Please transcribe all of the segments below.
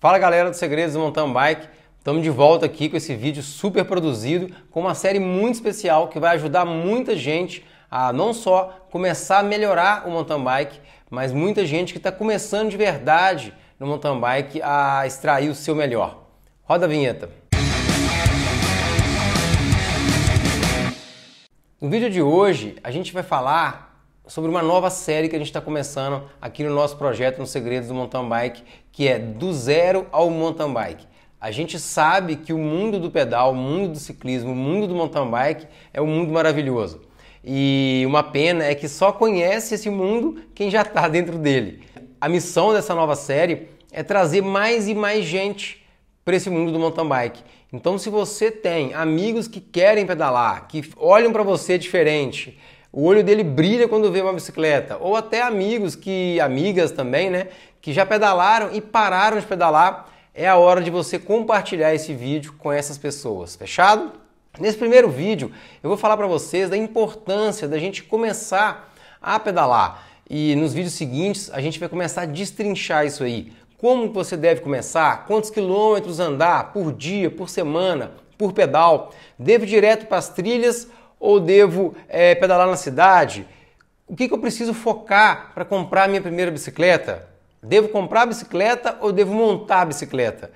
Fala galera do Segredos do Mountain Bike, estamos de volta aqui com esse vídeo super produzido, com uma série muito especial que vai ajudar muita gente a não só começar a melhorar o mountain bike, mas muita gente que está começando de verdade no mountain bike a extrair o seu melhor. Roda a vinheta. No vídeo de hoje, a gente vai falar sobre uma nova série que a gente está começando aqui no nosso projeto No Segredos do Mountain Bike, que é Do Zero ao Mountain Bike. A gente sabe que o mundo do pedal, o mundo do ciclismo, o mundo do mountain bike é um mundo maravilhoso. E uma pena é que só conhece esse mundo quem já está dentro dele. A missão dessa nova série é trazer mais e mais gente para esse mundo do mountain bike. Então, se você tem amigos que querem pedalar, que olham para você diferente, o olho dele brilha quando vê uma bicicleta, ou até amigos que amigas também, né, que já pedalaram e pararam de pedalar, é a hora de você compartilhar esse vídeo com essas pessoas. Fechado? Nesse primeiro vídeo, eu vou falar para vocês da importância da gente começar a pedalar. E nos vídeos seguintes, a gente vai começar a destrinchar isso aí. Como você deve começar? Quantos quilômetros andar por dia, por semana, por pedal? Devo direto para as trilhas ou devo é, pedalar na cidade? O que, que eu preciso focar para comprar minha primeira bicicleta? Devo comprar a bicicleta ou devo montar a bicicleta?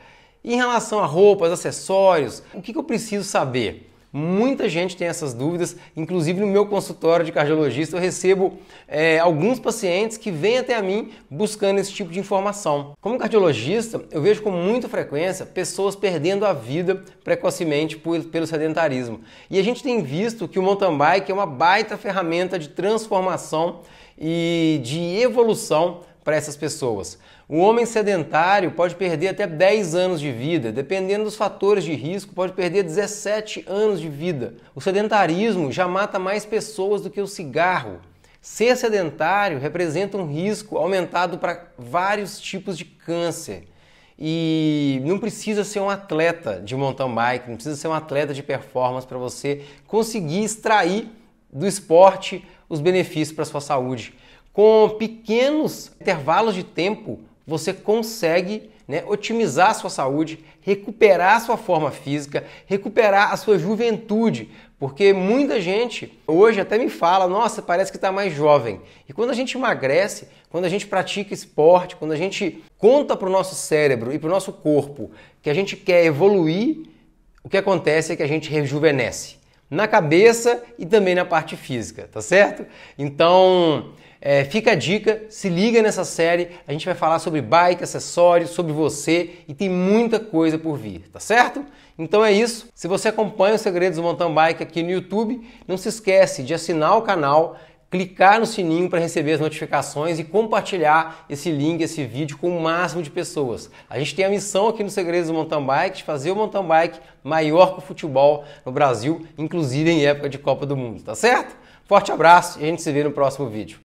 E em relação a roupas, acessórios, o que, que eu preciso saber? Muita gente tem essas dúvidas, inclusive no meu consultório de cardiologista eu recebo é, alguns pacientes que vêm até a mim buscando esse tipo de informação. Como cardiologista, eu vejo com muita frequência pessoas perdendo a vida precocemente por, pelo sedentarismo. E a gente tem visto que o mountain bike é uma baita ferramenta de transformação e de evolução para essas pessoas. O homem sedentário pode perder até 10 anos de vida, dependendo dos fatores de risco, pode perder 17 anos de vida. O sedentarismo já mata mais pessoas do que o cigarro. Ser sedentário representa um risco aumentado para vários tipos de câncer. E não precisa ser um atleta de mountain bike, não precisa ser um atleta de performance para você conseguir extrair do esporte os benefícios para sua saúde. Com pequenos intervalos de tempo, você consegue né, otimizar a sua saúde, recuperar a sua forma física, recuperar a sua juventude, porque muita gente hoje até me fala, nossa, parece que está mais jovem. E quando a gente emagrece, quando a gente pratica esporte, quando a gente conta para o nosso cérebro e para o nosso corpo que a gente quer evoluir, o que acontece é que a gente rejuvenesce na cabeça e também na parte física, tá certo? Então, é, fica a dica, se liga nessa série, a gente vai falar sobre bike, acessórios, sobre você e tem muita coisa por vir, tá certo? Então é isso. Se você acompanha os segredos do mountain bike aqui no YouTube, não se esquece de assinar o canal clicar no sininho para receber as notificações e compartilhar esse link, esse vídeo com o máximo de pessoas. A gente tem a missão aqui no Segredos do Mountain Bike de fazer o mountain bike maior que o futebol no Brasil, inclusive em época de Copa do Mundo, tá certo? Forte abraço e a gente se vê no próximo vídeo.